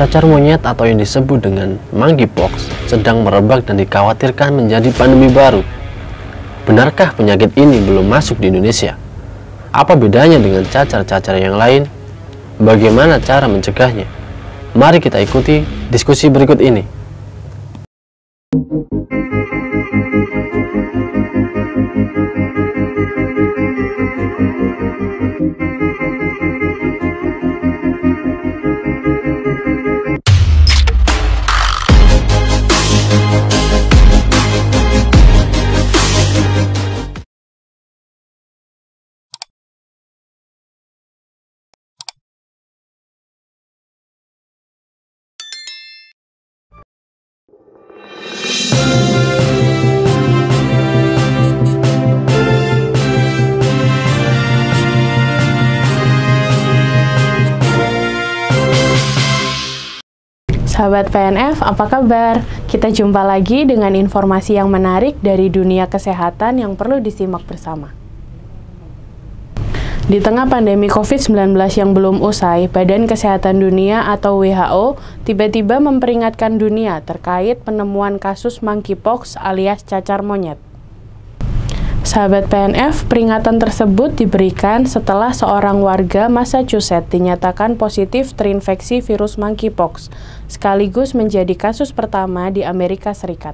Cacar monyet atau yang disebut dengan monkeypox sedang merebak dan dikhawatirkan menjadi pandemi baru. Benarkah penyakit ini belum masuk di Indonesia? Apa bedanya dengan cacar-cacar yang lain? Bagaimana cara mencegahnya? Mari kita ikuti diskusi berikut ini. sahabat PNF, apa kabar? Kita jumpa lagi dengan informasi yang menarik dari dunia kesehatan yang perlu disimak bersama. Di tengah pandemi COVID-19 yang belum usai, Badan Kesehatan Dunia atau WHO tiba-tiba memperingatkan dunia terkait penemuan kasus monkeypox alias cacar monyet. Sahabat PNF, peringatan tersebut diberikan setelah seorang warga Massachusetts dinyatakan positif terinfeksi virus monkeypox, sekaligus menjadi kasus pertama di Amerika Serikat.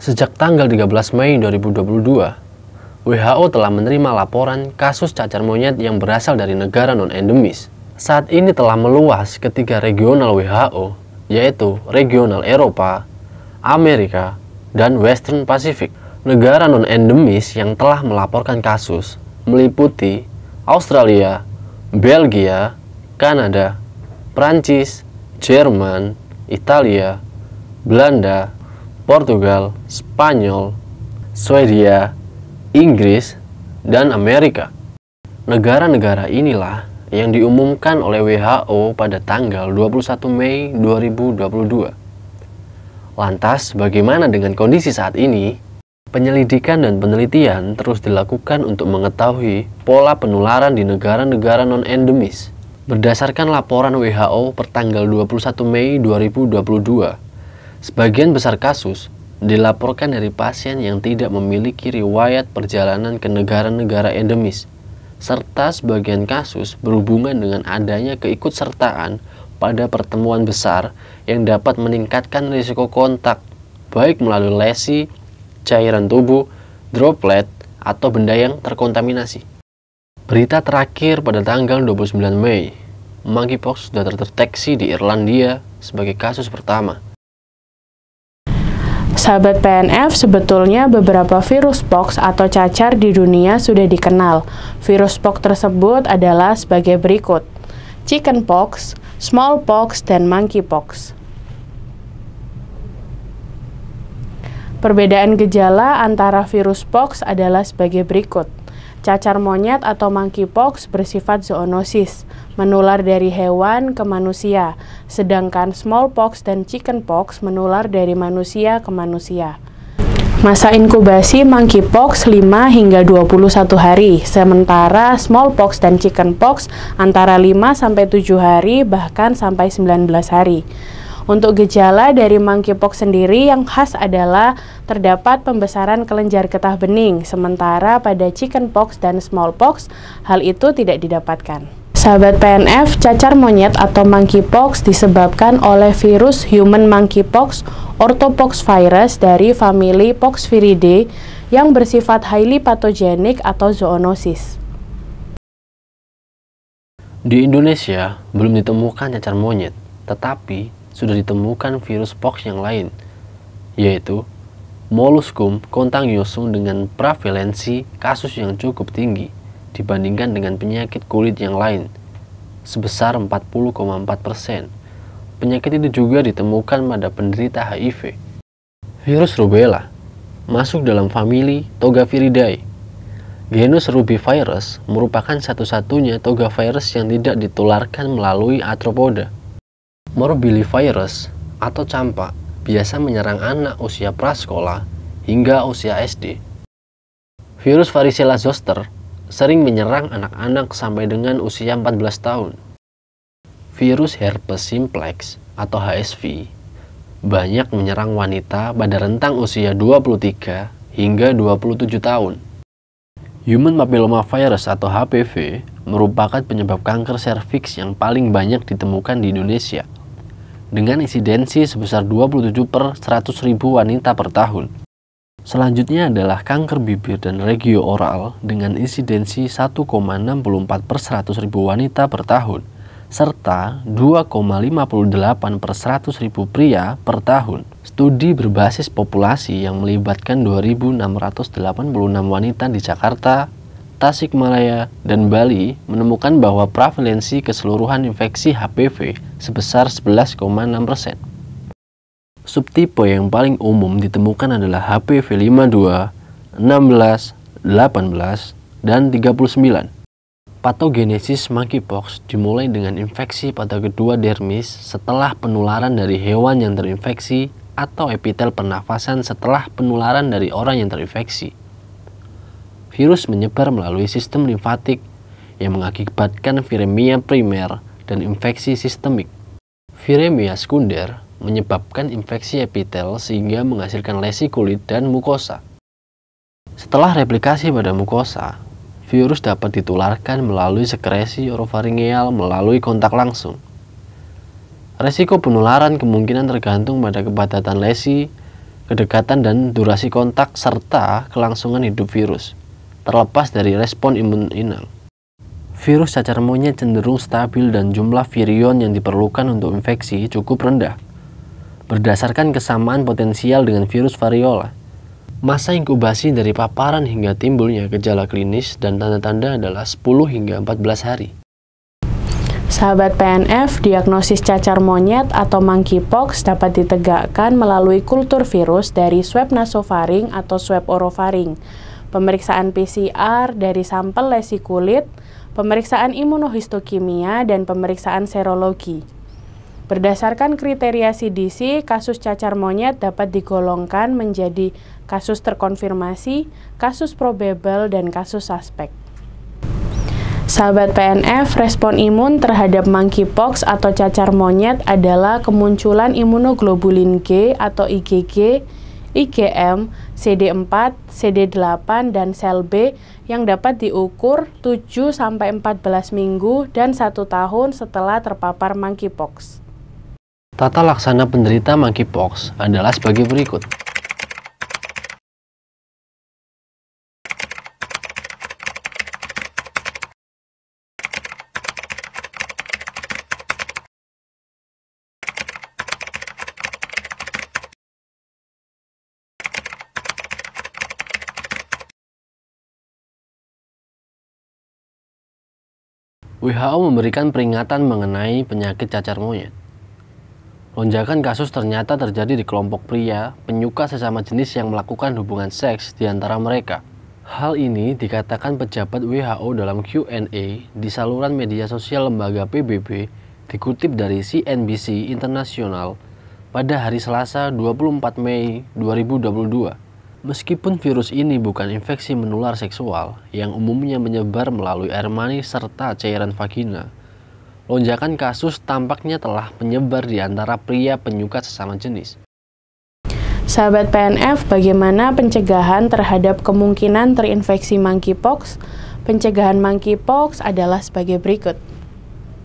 Sejak tanggal 13 Mei 2022, WHO telah menerima laporan kasus cacar monyet yang berasal dari negara non-endemis. Saat ini telah meluas ke tiga regional WHO, yaitu regional Eropa, Amerika, dan Western Pacific. Negara non-endemis yang telah melaporkan kasus meliputi Australia, Belgia, Kanada, Prancis, Jerman, Italia, Belanda, Portugal, Spanyol, Swedia, Inggris, dan Amerika. Negara-negara inilah yang diumumkan oleh WHO pada tanggal 21 Mei 2022. Lantas, bagaimana dengan kondisi saat ini? Penyelidikan dan penelitian terus dilakukan untuk mengetahui pola penularan di negara-negara non-endemis. Berdasarkan laporan WHO pertanggal 21 Mei 2022, sebagian besar kasus dilaporkan dari pasien yang tidak memiliki riwayat perjalanan ke negara-negara endemis, serta sebagian kasus berhubungan dengan adanya keikutsertaan pada pertemuan besar yang dapat meningkatkan risiko kontak, baik melalui lesi cairan tubuh, droplet, atau benda yang terkontaminasi. Berita terakhir pada tanggal 29 Mei, monkeypox sudah terdeteksi di Irlandia sebagai kasus pertama. Sahabat PNF, sebetulnya beberapa virus pox atau cacar di dunia sudah dikenal. Virus pox tersebut adalah sebagai berikut. Chicken pox, smallpox, dan monkeypox. Perbedaan gejala antara virus pox adalah sebagai berikut. Cacar monyet atau monkeypox bersifat zoonosis, menular dari hewan ke manusia, sedangkan smallpox dan chickenpox menular dari manusia ke manusia. Masa inkubasi monkeypox 5 hingga 21 hari, sementara smallpox dan chickenpox antara 5 sampai 7 hari bahkan sampai 19 hari. Untuk gejala dari monkeypox sendiri yang khas adalah terdapat pembesaran kelenjar getah bening, sementara pada chickenpox dan smallpox hal itu tidak didapatkan. Sahabat PNF, cacar monyet atau monkeypox disebabkan oleh virus human monkeypox orthopox virus dari famili Poxviridae yang bersifat highly pathogenic atau zoonosis. Di Indonesia belum ditemukan cacar monyet, tetapi sudah ditemukan virus pox yang lain, yaitu Molluscum contagiosum dengan prevalensi kasus yang cukup tinggi dibandingkan dengan penyakit kulit yang lain, sebesar 40,4 Penyakit itu juga ditemukan pada penderita HIV. Virus rubella masuk dalam famili Togaviridae. Genus rubivirus merupakan satu-satunya togavirus yang tidak ditularkan melalui atropoda. Morbillivirus atau campak biasa menyerang anak usia prasekolah hingga usia SD. Virus varicella zoster sering menyerang anak-anak sampai dengan usia 14 tahun. Virus herpes simplex atau HSV banyak menyerang wanita pada rentang usia 23 hingga 27 tahun. Human papilloma virus atau HPV merupakan penyebab kanker serviks yang paling banyak ditemukan di Indonesia dengan insidensi sebesar 27 per 100 ribu wanita per tahun. Selanjutnya adalah kanker bibir dan regio oral dengan insidensi 1,64 per 100 ribu wanita per tahun serta 2,58 per 100 ribu pria per tahun. Studi berbasis populasi yang melibatkan 2.686 wanita di Jakarta, Tasikmalaya, dan Bali menemukan bahwa prevalensi keseluruhan infeksi HPV sebesar 11,6%. Subtipe yang paling umum ditemukan adalah HPV 52, 16, 18, dan 39. Patogenesis monkeypox dimulai dengan infeksi pada kedua dermis setelah penularan dari hewan yang terinfeksi atau epitel pernafasan setelah penularan dari orang yang terinfeksi. Virus menyebar melalui sistem limfatik yang mengakibatkan viremia primer dan infeksi sistemik. Viremia sekunder menyebabkan infeksi epitel sehingga menghasilkan lesi kulit dan mukosa. Setelah replikasi pada mukosa, virus dapat ditularkan melalui sekresi orofaringeal melalui kontak langsung. Resiko penularan kemungkinan tergantung pada kepadatan lesi, kedekatan dan durasi kontak serta kelangsungan hidup virus terlepas dari respon imun inang. Virus cacar monyet cenderung stabil dan jumlah virion yang diperlukan untuk infeksi cukup rendah. Berdasarkan kesamaan potensial dengan virus variola, masa inkubasi dari paparan hingga timbulnya gejala klinis dan tanda-tanda adalah 10 hingga 14 hari. Sahabat PNF, diagnosis cacar monyet atau monkeypox dapat ditegakkan melalui kultur virus dari swab nasofaring atau swab orofaring pemeriksaan PCR dari sampel lesi kulit, pemeriksaan imunohistokimia, dan pemeriksaan serologi. Berdasarkan kriteria CDC, kasus cacar monyet dapat digolongkan menjadi kasus terkonfirmasi, kasus probable, dan kasus suspek. Sahabat PNF, respon imun terhadap monkeypox atau cacar monyet adalah kemunculan imunoglobulin G atau IgG, IgM, CD4, CD8, dan sel B yang dapat diukur 7-14 minggu dan 1 tahun setelah terpapar monkeypox. Tata laksana penderita monkeypox adalah sebagai berikut. WHO memberikan peringatan mengenai penyakit cacar monyet. Lonjakan kasus ternyata terjadi di kelompok pria penyuka sesama jenis yang melakukan hubungan seks di antara mereka. Hal ini dikatakan pejabat WHO dalam Q&A di saluran media sosial lembaga PBB dikutip dari CNBC International pada hari Selasa 24 Mei 2022. Meskipun virus ini bukan infeksi menular seksual yang umumnya menyebar melalui air mani serta cairan vagina, lonjakan kasus tampaknya telah menyebar di antara pria penyuka sesama jenis. Sahabat PNF, bagaimana pencegahan terhadap kemungkinan terinfeksi monkeypox? Pencegahan monkeypox adalah sebagai berikut.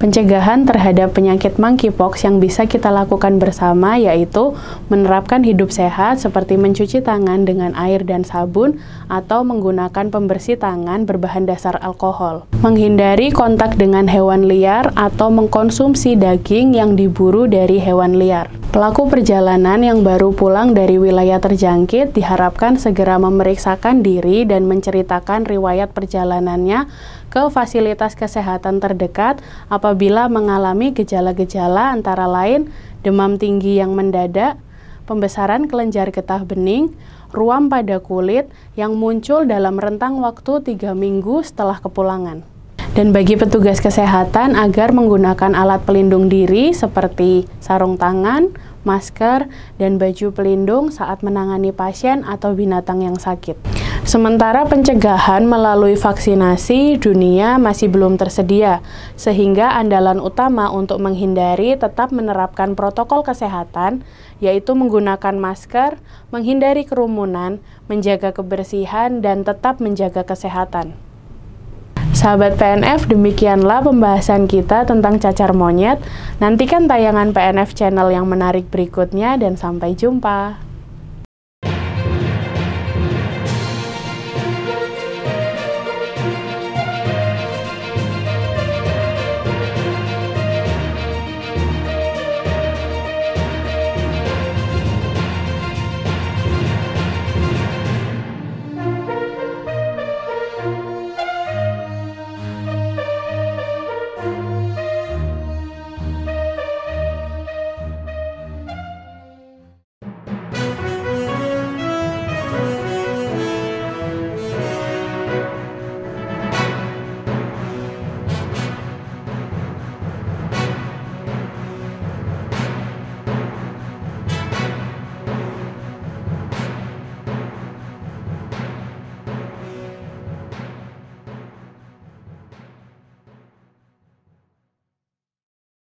Pencegahan terhadap penyakit monkeypox yang bisa kita lakukan bersama yaitu menerapkan hidup sehat seperti mencuci tangan dengan air dan sabun atau menggunakan pembersih tangan berbahan dasar alkohol. Menghindari kontak dengan hewan liar atau mengkonsumsi daging yang diburu dari hewan liar. Pelaku perjalanan yang baru pulang dari wilayah terjangkit diharapkan segera memeriksakan diri dan menceritakan riwayat perjalanannya ke fasilitas kesehatan terdekat apabila mengalami gejala-gejala antara lain demam tinggi yang mendadak, pembesaran kelenjar getah bening, ruam pada kulit yang muncul dalam rentang waktu 3 minggu setelah kepulangan. Dan bagi petugas kesehatan agar menggunakan alat pelindung diri seperti sarung tangan, masker, dan baju pelindung saat menangani pasien atau binatang yang sakit. Sementara pencegahan melalui vaksinasi dunia masih belum tersedia, sehingga andalan utama untuk menghindari tetap menerapkan protokol kesehatan, yaitu menggunakan masker, menghindari kerumunan, menjaga kebersihan, dan tetap menjaga kesehatan. Sahabat PNF, demikianlah pembahasan kita tentang cacar monyet. Nantikan tayangan PNF channel yang menarik berikutnya dan sampai jumpa.